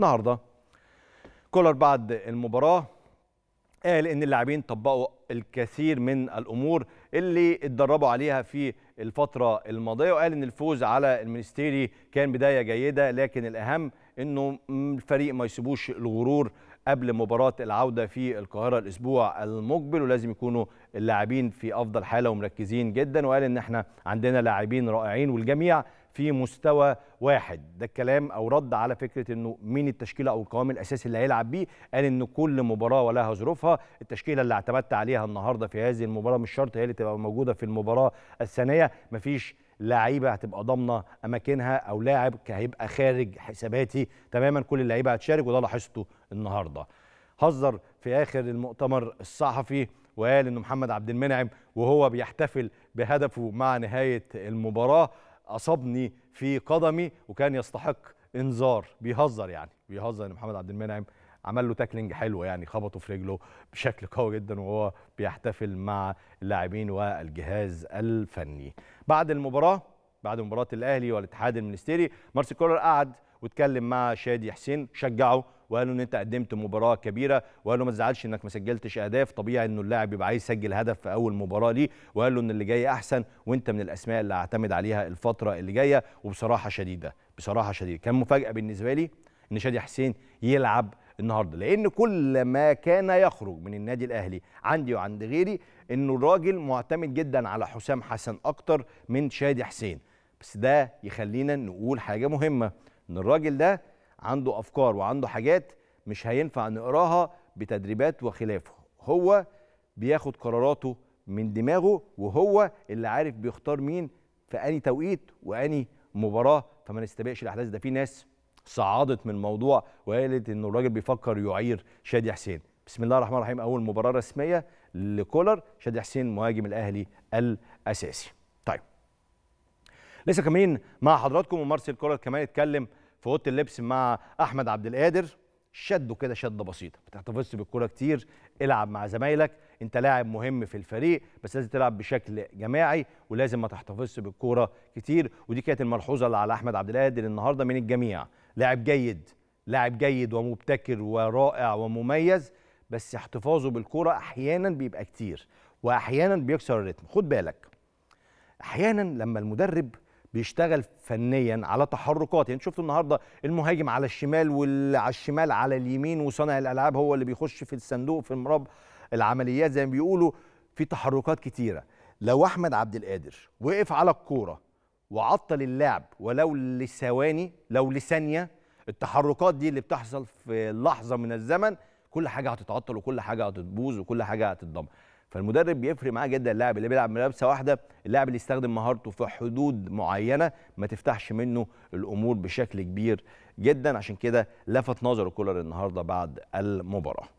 النهارده كولر بعد المباراه قال ان اللاعبين طبقوا الكثير من الامور اللي اتدربوا عليها في الفتره الماضيه وقال ان الفوز على المينستيري كان بدايه جيده لكن الاهم انه الفريق ما يسيبوش الغرور قبل مباراه العوده في القاهره الاسبوع المقبل ولازم يكونوا اللاعبين في افضل حاله ومركزين جدا وقال ان احنا عندنا لاعبين رائعين والجميع في مستوى واحد ده الكلام او رد على فكره انه مين التشكيله او القوام الاساسي اللي هيلعب بيه قال ان كل مباراه ولها ظروفها التشكيله اللي اعتمدت عليها النهارده في هذه المباراه مش شرط هي اللي تبقى موجوده في المباراه الثانيه مفيش لعيبه هتبقى ضامنه اماكنها او لاعب هيبقى خارج حساباتي تماما كل اللعيبه هتشارك وده لاحظته النهارده هزر في اخر المؤتمر الصحفي وقال انه محمد عبد المنعم وهو بيحتفل بهدفه مع نهايه المباراه اصابني في قدمي وكان يستحق انذار بيهزر يعني بيهزر ان محمد عبد المنعم عمل له تاكلينج حلو يعني خبطه في رجله بشكل قوي جدا وهو بيحتفل مع اللاعبين والجهاز الفني بعد المباراه بعد مباراه الاهلي والاتحاد المنستيري مارسيل كولر قعد واتكلم مع شادي حسين شجعه وقال له ان انت قدمت مباراه كبيره وقال له ما تزعلش انك ما سجلتش اهداف طبيعي انه اللاعب يبقى عايز يسجل هدف في اول مباراه ليه وقال له ان اللي جاي احسن وانت من الاسماء اللي هعتمد عليها الفتره اللي جايه وبصراحه شديده بصراحه شديده كان مفاجاه بالنسبه لي ان شادي حسين يلعب النهارده لان كل ما كان يخرج من النادي الاهلي عندي وعند غيري انه الراجل معتمد جدا على حسام حسن اكتر من شادي حسين بس ده يخلينا نقول حاجه مهمه ان الراجل ده عنده افكار وعنده حاجات مش هينفع نقراها بتدريبات وخلافه هو بياخد قراراته من دماغه وهو اللي عارف بيختار مين في اني توقيت واني مباراه فما نستبقش الاحداث ده في ناس صعدت من الموضوع وقالت ان الراجل بيفكر يعير شادي حسين بسم الله الرحمن الرحيم اول مباراه رسميه لكولر شادي حسين مهاجم الاهلي الاساسي طيب لسه كمان مع حضراتكم ومارسيل كولر كمان اتكلم في اوضه اللبس مع احمد عبد القادر شده كده شده بسيطه ما تحتفظش بالكوره كتير العب مع زمايلك انت لاعب مهم في الفريق بس لازم تلعب بشكل جماعي ولازم ما تحتفظش بالكوره كتير ودي كانت الملحوظه اللي على احمد عبد القادر النهارده من الجميع لاعب جيد لاعب جيد ومبتكر ورائع ومميز بس احتفاظه بالكوره احيانا بيبقى كتير واحيانا بيكسر الريتم خد بالك احيانا لما المدرب بيشتغل فنيا على تحركات يعني شفتوا النهارده المهاجم على الشمال واللي على الشمال على اليمين وصانع الالعاب هو اللي بيخش في الصندوق في مراب العمليات زي ما بيقولوا في تحركات كتيره لو احمد عبد القادر وقف على الكوره وعطل اللعب ولو لثواني لو لثانيه التحركات دي اللي بتحصل في لحظه من الزمن كل حاجه هتتعطل وكل حاجه هتتبوظ وكل حاجه هتتدمر فالمدرب بيفرق معاه جدا اللاعب اللي بيلعب ملابسه واحده اللاعب اللي يستخدم مهارته في حدود معينه ما تفتحش منه الامور بشكل كبير جدا عشان كده لفت نظره كولر النهارده بعد المباراه